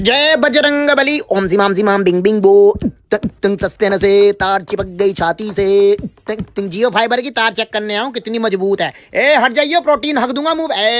जय बजरंग बली ओम जी माम जी माम बिंग बिंग बो तुम सस्ते न से तार चिपक गई छाती से तुम जियो फाइबर की तार चेक करने आऊँ कितनी मजबूत है ए हट जाइयो प्रोटीन हक दूंगा मुंह ए